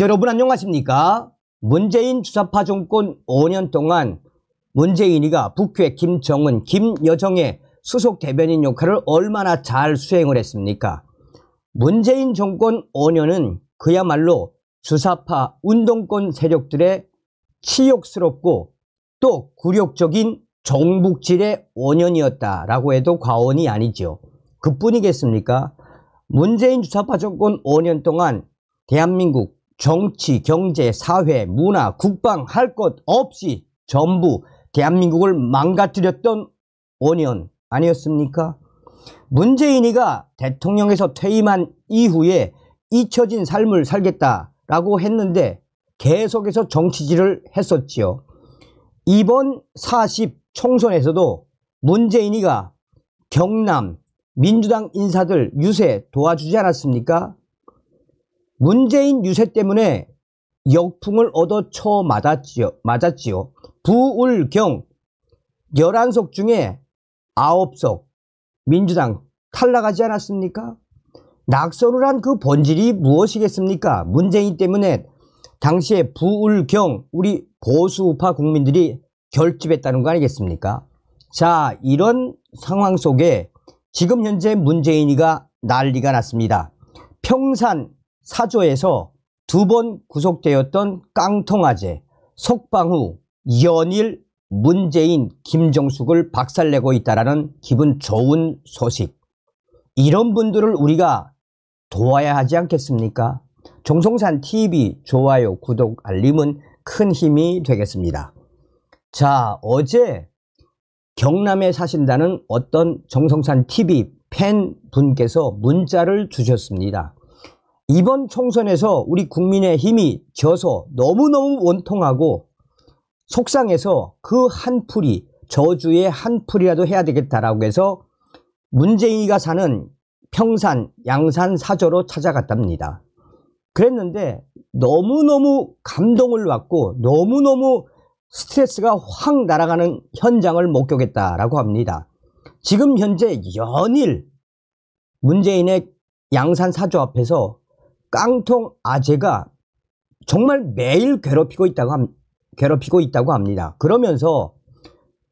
여러분 안녕하십니까? 문재인 주사파 정권 5년 동안 문재인이가 북회 김정은, 김여정의 수속 대변인 역할을 얼마나 잘 수행을 했습니까? 문재인 정권 5년은 그야말로 주사파 운동권 세력들의 치욕스럽고 또 굴욕적인 정북질의 5년이었다라고 해도 과언이 아니죠. 그뿐이겠습니까? 문재인 주사파 정권 5년 동안 대한민국 정치, 경제, 사회, 문화, 국방 할 것 없이 전부 대한민국을 망가뜨렸던 5년 아니었습니까? 문재인이가 대통령에서 퇴임한 이후에 잊혀진 삶을 살겠다라고 했는데 계속해서 정치질을 했었지요. 이번 40 총선에서도 문재인이가 경남 민주당 인사들 유세 도와주지 않았습니까? 문재인 유세 때문에 역풍을 얻어 쳐 맞았지요. 맞았지요. 부울경 11석 중에 9석 민주당 탈락하지 않았습니까? 낙선을 한 그 본질이 무엇이겠습니까? 문재인 때문에 당시에 부울경 우리 보수우파 국민들이 결집했다는 거 아니겠습니까? 자 이런 상황 속에 지금 현재 문재인이가 난리가 났습니다. 평산 사조에서 두 번 구속되었던 깡통아재, 속방후, 연일 문재인, 김정숙을 박살내고 있다라는 기분 좋은 소식. 이런 분들을 우리가 도와야 하지 않겠습니까? 종성산 TV 좋아요, 구독, 알림은 큰 힘이 되겠습니다. 자, 어제 경남에 사신다는 어떤 정성산 TV 팬 분께서 문자를 주셨습니다. 이번 총선에서 우리 국민의 힘이 져서 너무너무 원통하고 속상해서 그한 풀이 저주의 한 풀이라도 해야 되겠다라고 해서 문재인이가 사는 평산 양산 사저로 찾아갔답니다. 그랬는데 너무너무 감동을 받고 너무너무 스트레스가 확 날아가는 현장을 목격했다라고 합니다. 지금 현재 연일 문재인의 양산 사조 앞에서 깡통 아재가 정말 매일 괴롭히고 있다고 함, 괴롭히고 있다고 합니다. 그러면서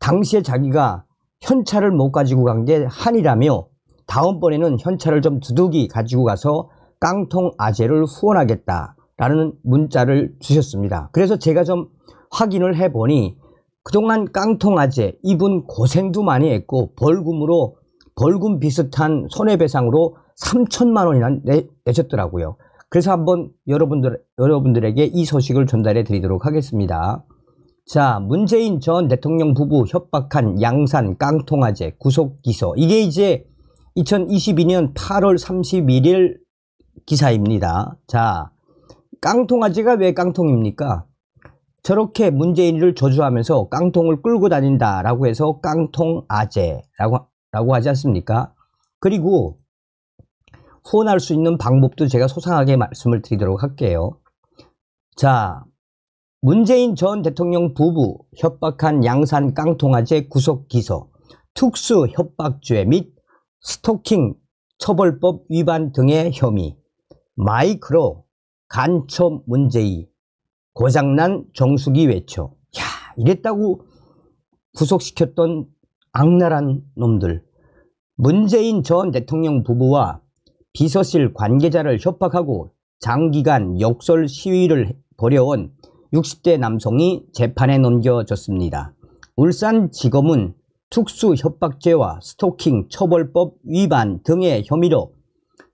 당시에 자기가 현찰을 못 가지고 간 게 한이라며 다음번에는 현찰을 좀 두둑이 가지고 가서 깡통 아재를 후원하겠다라는 문자를 주셨습니다. 그래서 제가 좀 확인을 해보니 그동안 깡통 아재 이분 고생도 많이 했고 벌금으로 벌금 비슷한 손해배상으로 3천만 원이나 내, 내셨더라고요. 그래서 한번 여러분들, 여러분들에게 이 소식을 전달해 드리도록 하겠습니다. 자, 문재인 전 대통령 부부 협박한 양산 깡통화재 구속기소. 이게 이제 2022년 8월 31일 기사입니다. 자, 깡통화재가 왜 깡통입니까? 저렇게 문재인을 저주하면서 깡통을 끌고 다닌다라고 해서 깡통아재라고 라고 하지 않습니까? 그리고 후원할 수 있는 방법도 제가 소상하게 말씀을 드리도록 할게요. 자, 문재인 전 대통령 부부 협박한 양산 깡통화재 구속기소, 특수 협박죄 및 스토킹 처벌법 위반 등의 혐의, 마이크로 간첩 문제의, 고장난 정수기 외쳐. 야, 이랬다고 구속시켰던 악랄한 놈들. 문재인 전 대통령 부부와 비서실 관계자를 협박하고 장기간 역설 시위를 벌여온 60대 남성이 재판에 넘겨졌습니다. 울산지검은 특수협박죄와 스토킹 처벌법 위반 등의 혐의로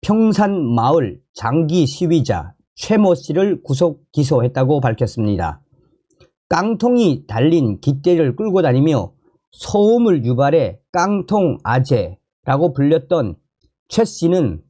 평산마을 장기 시위자 최모 씨를 구속 기소했다고 밝혔습니다. 깡통이 달린 깃대를 끌고 다니며 소음을 유발해 깡통 아재라고 불렸던 최 씨는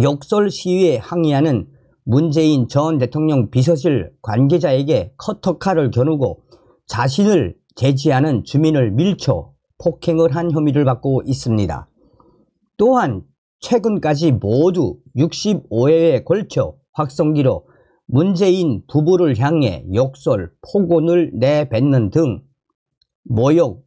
욕설 시위에 항의하는 문재인 전 대통령 비서실 관계자에게 커터칼을 겨누고 자신을 제지하는 주민을 밀쳐 폭행을 한 혐의를 받고 있습니다. 또한 최근까지 모두 65회에 걸쳐 확성기로 문재인 부부를 향해 욕설, 폭언을 내뱉는 등 모욕,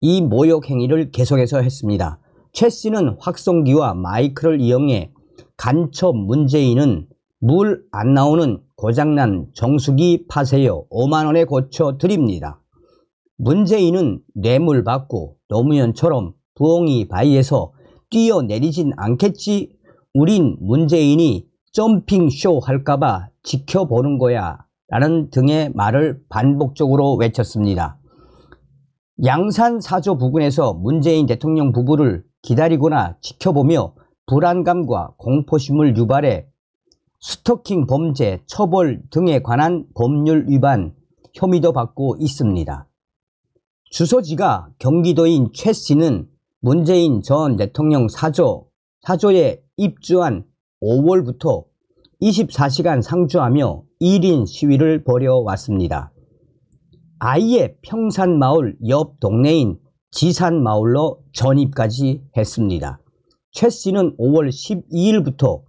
이 모욕 행위를 계속해서 했습니다. 최 씨는 확성기와 마이크를 이용해 간첩 문재인은 물 안 나오는 고장난 정수기 파세요. 5만원에 고쳐 드립니다. 문재인은 뇌물 받고 노무현처럼 부엉이 바위에서 뛰어내리진 않겠지? 우린 문재인이 점핑쇼 할까봐 지켜보는 거야. 라는 등의 말을 반복적으로 외쳤습니다. 양산 사조 부근에서 문재인 대통령 부부를 기다리거나 지켜보며 불안감과 공포심을 유발해 스토킹 범죄, 처벌 등에 관한 법률 위반 혐의도 받고 있습니다. 주소지가 경기도인 최 씨는 문재인 전 대통령 사조, 사조에 입주한 5월부터 24시간 상주하며 1인 시위를 벌여왔습니다. 아예 평산마을 옆 동네인 지산마을로 전입까지 했습니다. 최 씨는 5월 12일부터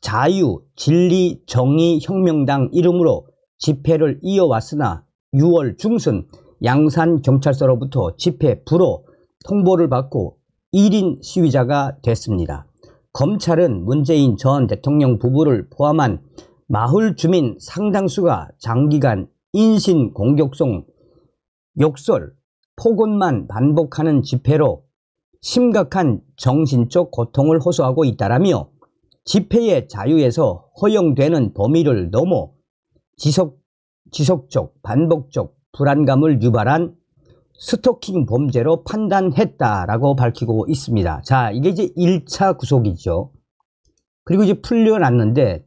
자유, 진리, 정의, 혁명당 이름으로 집회를 이어왔으나 6월 중순 양산경찰서로부터 집회 불허 통보를 받고 1인 시위자가 됐습니다. 검찰은 문재인 전 대통령 부부를 포함한 마을 주민 상당수가 장기간 인신 공격성, 욕설, 폭언만 반복하는 집회로 심각한 정신적 고통을 호소하고 있다라며 집회의 자유에서 허용되는 범위를 넘어 지속, 지속적 반복적 불안감을 유발한 스토킹 범죄로 판단했다라고 밝히고 있습니다. 자, 이게 이제 1차 구속이죠. 그리고 이제 풀려났는데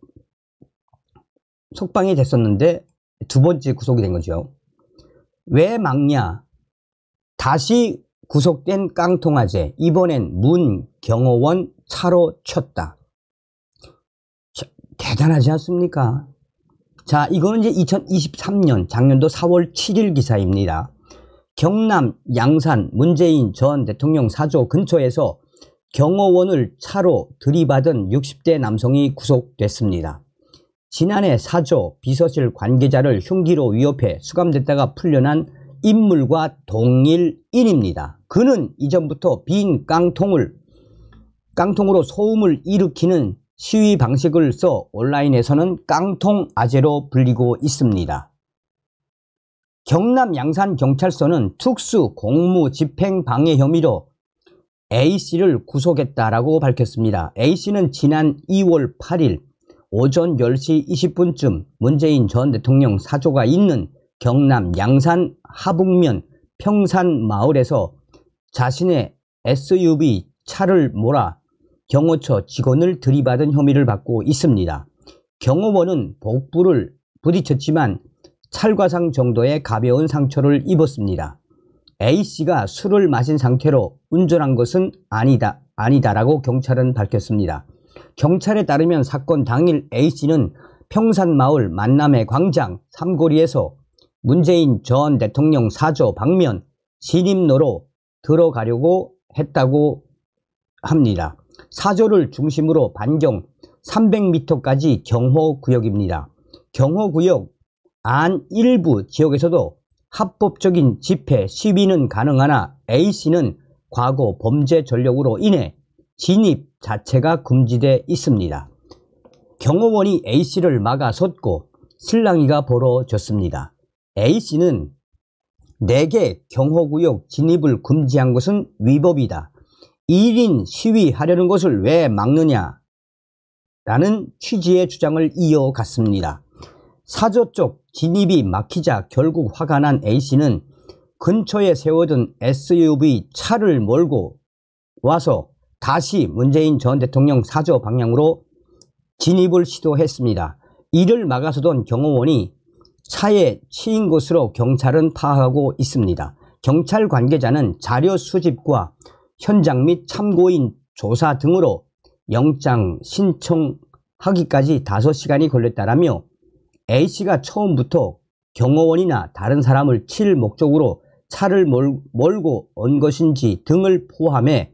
속방이 됐었는데 두 번째 구속이 된 거죠. 왜 막냐? 다시 구속된 깡통아재 이번엔 문경호원 차로 쳤다. 저, 대단하지 않습니까? 자, 이거는 이제 2023년 작년도 4월 7일 기사입니다. 경남 양산 문재인 전 대통령 사조 근처에서 경호원을 차로 들이받은 60대 남성이 구속됐습니다. 지난해 사조 비서실 관계자를 흉기로 위협해 수감됐다가 풀려난 인물과 동일인입니다. 그는 이전부터 빈 깡통을 깡통으로 소음을 일으키는 시위 방식을 써 온라인에서는 깡통 아재로 불리고 있습니다. 경남 양산 경찰서는 특수 공무 집행 방해 혐의로 A씨를 구속했다라고 밝혔습니다. A씨는 지난 2월 8일 오전 10시 20분쯤 문재인 전 대통령 사조가 있는 경남 양산 하북면 평산 마을에서 자신의 SUV 차를 몰아 경호처 직원을 들이받은 혐의를 받고 있습니다. 경호원은 복부를 부딪혔지만 찰과상 정도의 가벼운 상처를 입었습니다. A씨가 술을 마신 상태로 운전한 것은 아니다, 아니다라고 경찰은 밝혔습니다. 경찰에 따르면 사건 당일 A씨는 평산마을 만남의 광장 삼거리에서 문재인 전 대통령 사조 방면 신임로로 들어가려고 했다고 합니다. 사조를 중심으로 반경 300m까지 경호구역입니다. 경호구역 안 일부 지역에서도 합법적인 집회, 시위는 가능하나 A씨는 과거 범죄 전력으로 인해 진입 자체가 금지돼 있습니다. 경호원이 A씨를 막아섰고 슬랑이가 벌어졌습니다. A씨는 내게 경호구역 진입을 금지한 것은 위법이다. 1인 시위하려는 것을 왜 막느냐? 라는 취지의 주장을 이어갔습니다. 사저 쪽 진입이 막히자 결국 화가 난 A씨는 근처에 세워둔 SUV 차를 몰고 와서 다시 문재인 전 대통령 사저 방향으로 진입을 시도했습니다. 이를 막아서던 경호원이 차에 치인 것으로 경찰은 파악하고 있습니다. 경찰 관계자는 자료 수집과 현장 및 참고인 조사 등으로 영장 신청하기까지 5시간이 걸렸다라며 A씨가 처음부터 경호원이나 다른 사람을 칠 목적으로 차를 몰, 고온 것인지 등을 포함해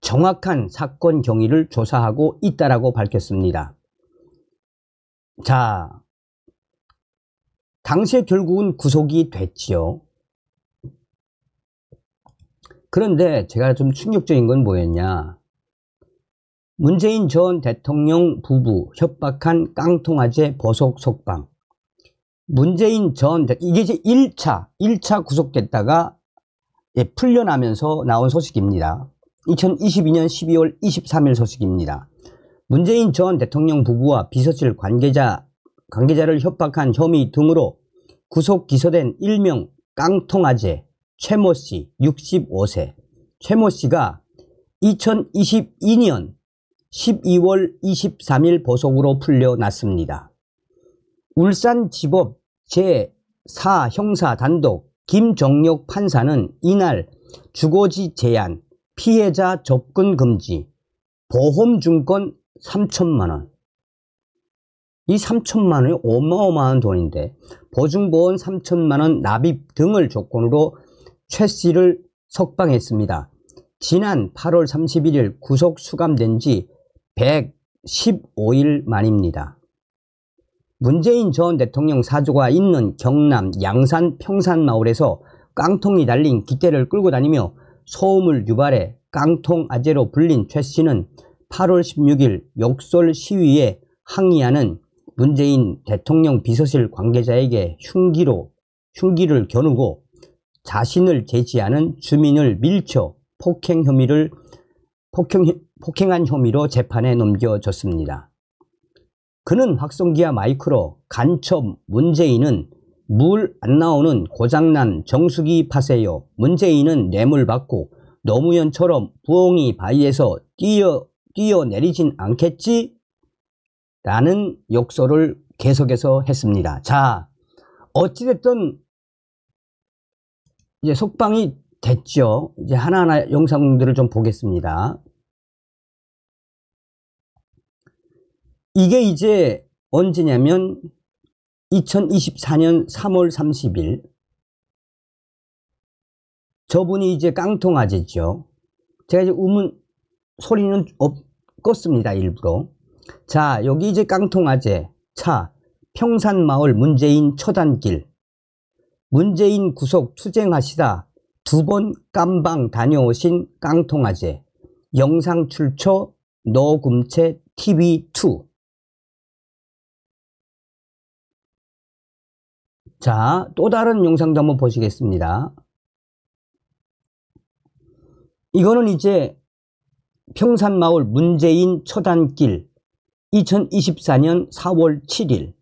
정확한 사건 경위를 조사하고 있다라고 밝혔습니다. 자, 당시에 결국은 구속이 됐지요. 그런데 제가 좀 충격적인 건 뭐였냐. 문재인 전 대통령 부부 협박한 깡통아재 버속 석방. 문재인 전, 이게 이제 1차, 1차 구속됐다가 예, 풀려나면서 나온 소식입니다. 2022년 12월 23일 소식입니다. 문재인 전 대통령 부부와 비서실 관계자 관계자를 협박한 혐의 등으로 구속 기소된 일명 깡통아재 최모 씨 65세 최모 씨가 2022년 12월 23일 보석으로 풀려났습니다. 울산지법 제4형사 단독 김정력 판사는 이날 주거지 제한, 피해자 접근 금지, 보험증권 3천만원, 이 3천만 원이 어마어마한 돈인데 보증보험 3천만 원 납입 등을 조건으로 최 씨를 석방했습니다. 지난 8월 31일 구속 수감된 지 115일 만입니다. 문재인 전 대통령 사주가 있는 경남 양산 평산마을에서 깡통이 달린 기계를 끌고 다니며 소음을 유발해 깡통 아재로 불린 최 씨는 8월 16일 욕설 시위에 항의하는 문재인 대통령 비서실 관계자에게 흉기로 흉기를 겨누고 자신을 제지하는 주민을 밀쳐 폭행 혐의를 폭행, 폭행한 혐의로 재판에 넘겨졌습니다. 그는 확성기와 마이크로 간첩 문재인은 물 안 나오는 고장난 정수기 파세요. 문재인은 뇌물 받고 노무현처럼 부엉이 바위에서 뛰어, 뛰어내리진 않겠지? 라는 욕설을 계속해서 했습니다. 자, 어찌됐든 이제 속방이 됐죠. 이제 하나하나 영상들을 좀 보겠습니다. 이게 이제 언제냐면 2024년 3월 30일 저분이 이제 깡통 아재죠. 제가 이제 우문 소리는 없, 껐습니다. 일부러. 자, 여기 이제 깡통아재. 차, 평산마을 문재인 처단길. 문재인 구속 투쟁하시다 두 번 깜방 다녀오신 깡통아재. 영상 출처 너금채 TV2. 자, 또 다른 영상도 한번 보시겠습니다. 이거는 이제 평산마을 문재인 처단길 2024년 4월 7일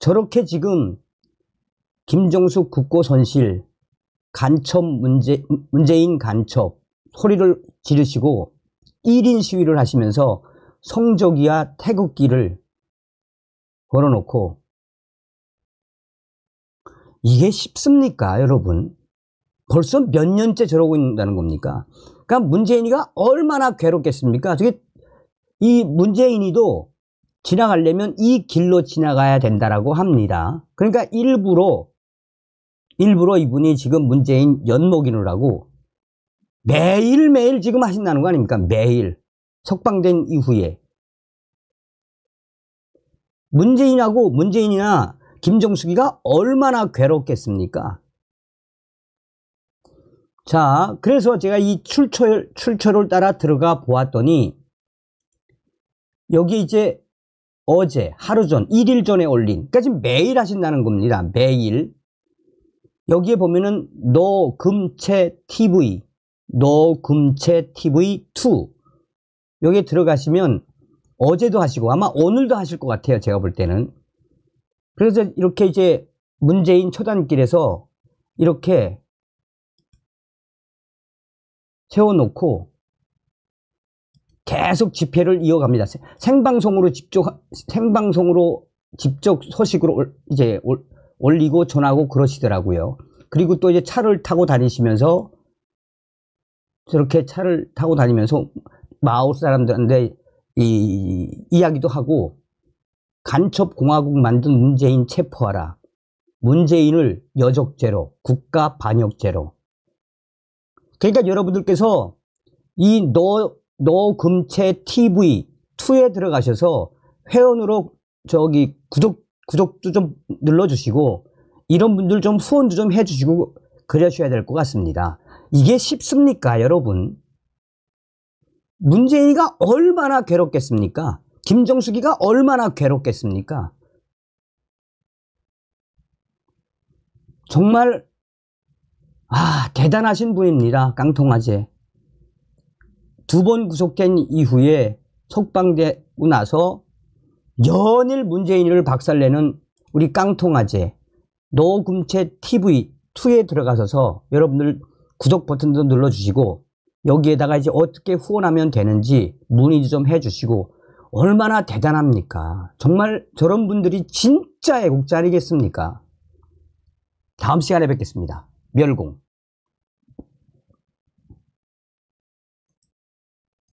저렇게 지금 김정숙 국고손실, 간첩 문제, 문재인 간첩 소리를 지르시고 1인 시위를 하시면서 성조기와 태극기를 걸어놓고 이게 쉽습니까 여러분? 벌써 몇 년째 저러고 있다는 겁니까? 그러니까 문재인이가 얼마나 괴롭겠습니까? 저기 이 문재인이도 지나가려면 이 길로 지나가야 된다라고 합니다. 그러니까 일부러 일부러 이분이 지금 문재인 연목이누라고 매일매일 지금 하신다는 거 아닙니까? 매일 석방된 이후에 문재인하고 문재인이나 김정숙이가 얼마나 괴롭겠습니까? 자, 그래서 제가 이 출처, 출처를 따라 들어가 보았더니, 여기 이제 어제, 하루 전, 1일 전에 올린, 그니까 지금 매일 하신다는 겁니다. 매일. 여기에 보면은, 노금채 TV, 노금채 TV2. 여기에 들어가시면, 어제도 하시고, 아마 오늘도 하실 것 같아요. 제가 볼 때는. 그래서 이렇게 이제 문재인 초단길에서 이렇게 세워놓고 계속 집회를 이어갑니다. 생방송으로 직접 생방송으로 직접 소식으로 이제 올리고 전하고 그러시더라고요. 그리고 또 이제 차를 타고 다니시면서 저렇게 차를 타고 다니면서 마을 사람들한테 이 이야기도 하고 간첩 공화국 만든 문재인 체포하라. 문재인을 여적죄로 국가 반역죄로 그러니까 여러분들께서 이 노, 너금채 TV 2에 들어가셔서 회원으로 저기 구독, 구독도 좀 눌러주시고 이런 분들 좀 후원도 좀 해주시고 그러셔야 될 것 같습니다. 이게 쉽습니까, 여러분? 문재인이가 얼마나 괴롭겠습니까? 김정숙이가 얼마나 괴롭겠습니까? 정말 아 대단하신 분입니다. 깡통아재. 두 번 구속된 이후에 석방되고 나서 연일 문재인을 박살내는 우리 깡통아재 노금채 TV2에 들어가셔서 여러분들 구독 버튼도 눌러주시고 여기에다가 이제 어떻게 후원하면 되는지 문의 좀 해주시고 얼마나 대단합니까? 정말 저런 분들이 진짜 애국자 아니겠습니까? 다음 시간에 뵙겠습니다. 멸공